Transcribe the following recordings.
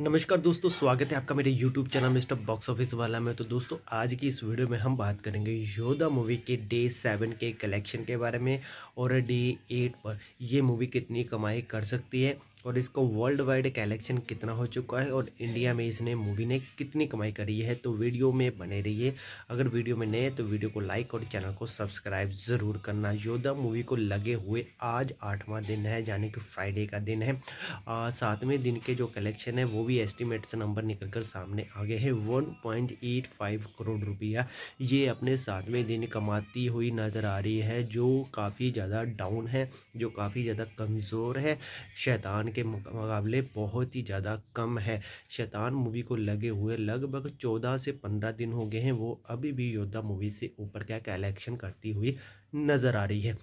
नमस्कार दोस्तों स्वागत है आपका मेरे YouTube channel Mister box office वाला में तो दोस्तों आज की इस वीडियो में हम बात करेंगे योदा मूवी के डे सेवन के कलेक्शन के बारे में और डे एट पर ये मूवी कितनी कमाई कर सकती है और इसको वर्ल्ड वाइड कलेक्शन कितना हो चुका है और इंडिया में इसने मूवी ने कितनी कमाई करी है तो वीडियो में बने रहिए अगर वीडियो में नए हैं तो वीडियो को लाइक और चैनल को सब्सक्राइब ज़रूर करना योद्धा मूवी को लगे हुए आज आठवां दिन है यानी कि फ्राइडे का दिन है सातवें दिन के जो कलेक्शन है वो भी एस्टिमेट से नंबर निकल कर सामने आ गए हैं one point eight five crore रुपया ये अपने सातवें दिन कमाती हुई नज़र आ रही है जो काफ़ी ज़्यादा डाउन है जो काफ़ी ज़्यादा कमज़ोर है शैतान के मुकाबले बहुत ही ज़्यादा कम है शैतान मूवी को लगे हुए लगभग चौदह से पंद्रह दिन हो गए हैं वो अभी भी योद्धा मूवी से ऊपर क्या कलेक्शन करती हुई नज़र आ रही है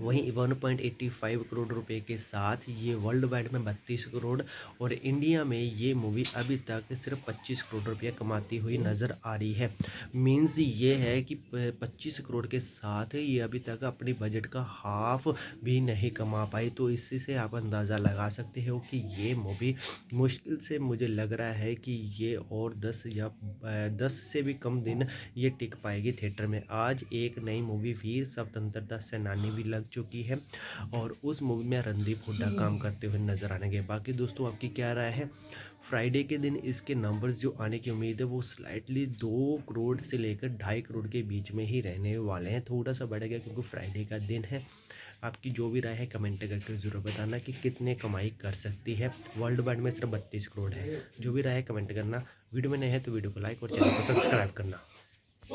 वहीं 1.85 करोड़ रुपए के साथ ये वर्ल्ड वाइड में 32 करोड़ और इंडिया में ये मूवी अभी तक सिर्फ 25 करोड़ रुपया कमाती हुई नज़र आ रही है मींस ये है कि 25 करोड़ के साथ ये अभी तक अपने बजट का हाफ भी नहीं कमा पाई तो इसी से आप अंदाज़ा लगा सकते हो कि ये मूवी मुश्किल से मुझे लग रहा है कि ये और दस या दस से भी कम दिन ये टिक पाएगी थिएटर में आज एक नई मूवी फिर स्वतंत्रता सेनानी भी लग लग चुकी है और उस मूवी में रणदीप हुड्डा काम करते हुए नजर आने गए बाकी दोस्तों आपकी क्या राय है फ्राइडे के दिन इसके नंबर्स जो आने की उम्मीद है वो स्लाइटली दो करोड़ से लेकर ढाई करोड़ के बीच में ही रहने वाले हैं थोड़ा सा बढ़ेगा क्योंकि फ्राइडे का दिन है आपकी जो भी राय है कमेंट करके ज़रूर बताना कि कितने कमाई कर सकती है वर्ल्ड वाइड में सिर्फ बत्तीस करोड़ है जो भी राय है कमेंट करना वीडियो में नए है तो वीडियो को लाइक और चैनल को सब्सक्राइब करना